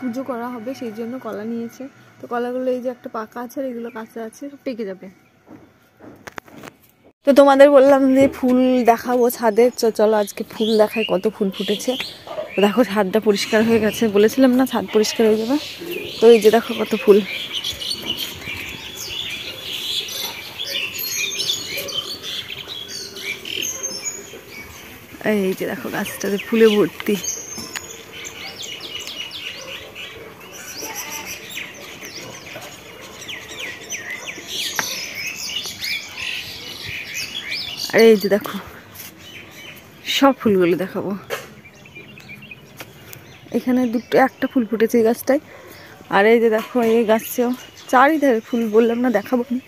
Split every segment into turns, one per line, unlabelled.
পুজো করা হবে সেই জন্য কলা নিয়েছে তো কলাগুলো এই যে একটা পাকা আছে আর এগুলো কাঁচা আছে পেকে যাবে তো তোমাদের বললাম যে ফুল দেখাবো ছাদে চলো আজকে ফুল দেখায় কত ফুল ফুটেছে দেখো ছাদটা পরিষ্কার হয়ে গেছে বলেছিলাম না ছাদ পরিষ্কার হয়ে যাবে তো এই যে দেখো কত ফুল এই যে দেখো গাছটাতে ফুলে ভর্তি আর এই যে দেখো সব ফুলগুলো দেখাবো এখানে দুটো একটা ফুল ফুটেছে এই গাছটায় আর এই যে দেখো এই গাছেও চারিধারে ফুল বললাম না দেখাবো আমি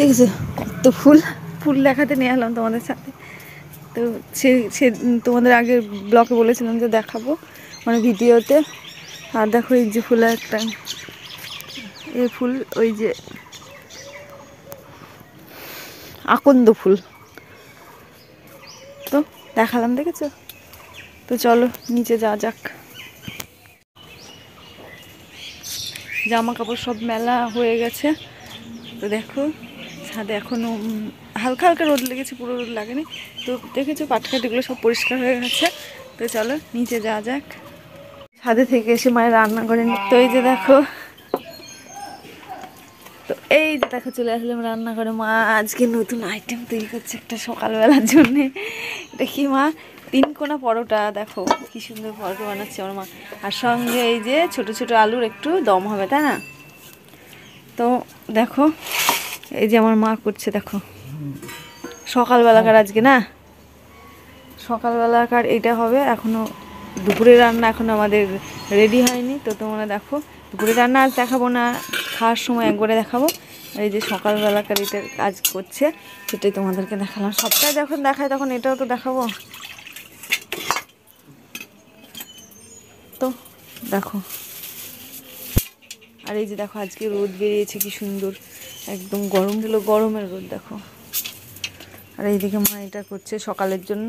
দেখেছো কত ফুল ফুল দেখাতে নিয়ে এলাম তোমাদের সাথে তো সে সে তোমাদের আগের ব্লকে বলেছিলাম যে দেখাবো মানে ভিডিওতে আর দেখো এই যে ফুলের একটা এই ফুল ওই যে আকন্দ ফুল তো দেখালাম দেখেছো তো চলো নিচে যা যাক জামা কাপড় সব মেলা হয়ে গেছে তো দেখো ছাদে এখনও হালকা হালকা রোদ লেগেছে পুরো রোদ লাগেনি তো দেখেছো পাটকাটিগুলো সব পরিষ্কার হয়ে গেছে তো চলো নিচে যাওয়া যাক ছাদে থেকে এসে মায়ের রান্না করে তো এই যে দেখো তো এই যে দেখো চলে আসলাম রান্না করে মা আজকে নতুন আইটেম তৈরি করছে একটা সকালবেলার জন্যে এটা কি মা তিন কোনা পরোটা দেখো কি সুন্দর পরোটা বানাচ্ছে আমার মা আর সঙ্গে এই যে ছোট ছোট আলুর একটু দম হবে তাই না তো দেখো এই যে আমার মা করছে দেখো সকালবেলাকার হ্যাঁ। আজকে না সকালবেলাকার এটা হবে এখনও দুপুরে রান্না এখন আমাদের রেডি হয়নি তো তোমরা দেখো দুপুরে রান্না আর দেখাবো না খাওয়ার সময় একবারে দেখাবো এই যে সকালবেলাকার এটা কাজ করছে সেটাই তোমাদেরকে দেখালাম সবটাই যখন দেখায় তখন এটাও তো দেখাবো তো দেখো আর এই যে দেখো আজকে রোদ বেরিয়েছে কি সুন্দর একদম গরম দিল গরমের রোদ দেখো আর এইদিকে মা এটা করছে সকালের জন্য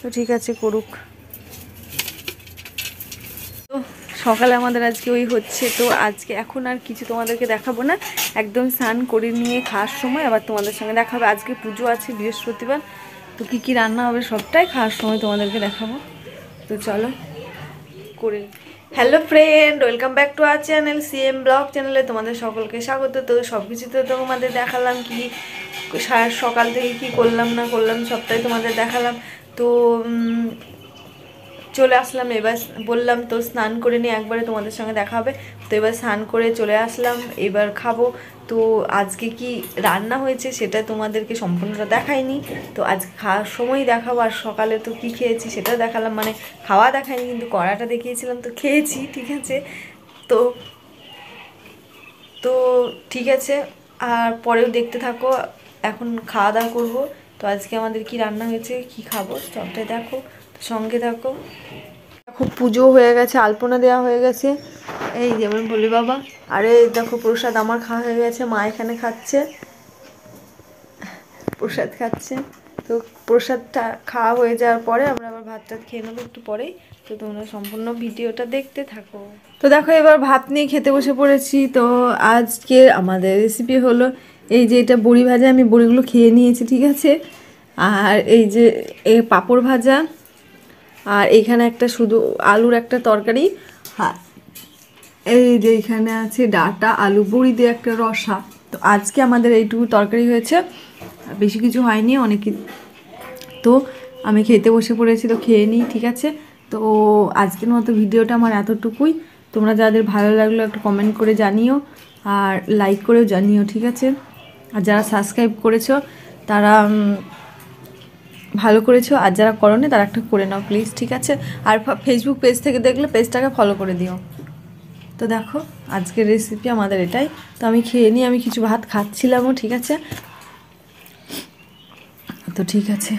তো ঠিক আছে করুক তো সকালে আমাদের আজকে ওই হচ্ছে তো আজকে এখন আর কিছু তোমাদেরকে দেখাবো না একদম স্নান করে নিয়ে খাওয়ার সময় আবার তোমাদের সঙ্গে দেখা হবে আজকে পুজো আছে বৃহস্পতিবার তো কী কী রান্না হবে সবটাই খাওয়ার সময় তোমাদেরকে দেখাবো তো চলো করে hello friend welcome back to our channel CM blog চ্যানেলে তোমাদের সকলকে স্বাগত তো সব কিছু তো তোমাদের দেখালাম কি সকাল থেকে কি করলাম না করলাম সবটাই তোমাদের দেখালাম তো চলে আসলাম এবার বললাম তো স্নান করে নিয়ে একবারে তোমাদের সঙ্গে দেখা হবে তো এবার স্নান করে চলে আসলাম এবার খাবো তো আজকে কি রান্না হয়েছে সেটা তোমাদেরকে সম্পূর্ণটা দেখায়নি তো আজ খাওয়ার সময় দেখাবো আর সকালে তো কি খেয়েছি সেটা দেখালাম মানে খাওয়া দেখায়নি কিন্তু কড়াটা দেখিয়েছিলাম তো খেয়েছি ঠিক আছে তো তো ঠিক আছে আর পরেও দেখতে থাকো এখন খাওয়া দাওয়া করবো তো আজকে আমাদের কি রান্না হয়েছে কি খাবো সবটাই দেখো সঙ্গে থাকো খুব পুজো হয়ে গেছে আলপনা দেওয়া হয়ে গেছে এই যেমন বলি বাবা আরে দেখো প্রসাদ আমার খাওয়া হয়ে গেছে মা এখানে খাচ্ছে প্রসাদ খাচ্ছে তো প্রসাদটা খাওয়া হয়ে যাওয়ার পরে আমরা আবার ভাত টাত খেয়ে নেবো একটু পরেই তো তোমরা সম্পূর্ণ ভিডিওটা দেখতে থাকো তো দেখো এবার ভাত নিয়ে খেতে বসে পড়েছি তো আজকে আমাদের রেসিপি হলো এই যে এটা বড়ি ভাজা আমি বড়িগুলো খেয়ে নিয়েছি ঠিক আছে আর এই যে এই পাঁপড় ভাজা আর এখানে একটা শুধু আলুর একটা তরকারি হ্যাঁ এই যে এখানে আছে ডাটা আলু বড়ি দিয়ে একটা রসা তো আজকে আমাদের এইটুকু তরকারি হয়েছে বেশি কিছু হয়নি অনেক তো আমি খেতে বসে পড়েছি তো খেয়ে নিই ঠিক আছে তো আজকের মতো ভিডিওটা আমার এতটুকুই তোমরা যাদের ভালো লাগলো একটা কমেন্ট করে জানিও আর লাইক করেও জানিও ঠিক আছে আর যারা সাবস্ক্রাইব করেছো তারা ভালো করেছো আর যারা করো নি তারা একটা করে নাও প্লিজ ঠিক আছে আর ফেসবুক পেজ থেকে দেখলে পেজটাকে ফলো করে দিও তো দেখো আজকের রেসিপি আমাদের এটাই তো আমি খেয়ে নিই আমি কিছু ভাত খাচ্ছিলামও ঠিক আছে তো ঠিক আছে